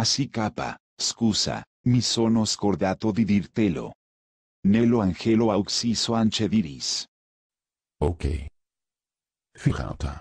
Así capa, scusa, mi sono cordato di dirtelo. Nelo angelo auxiso anche Ok. Fijata.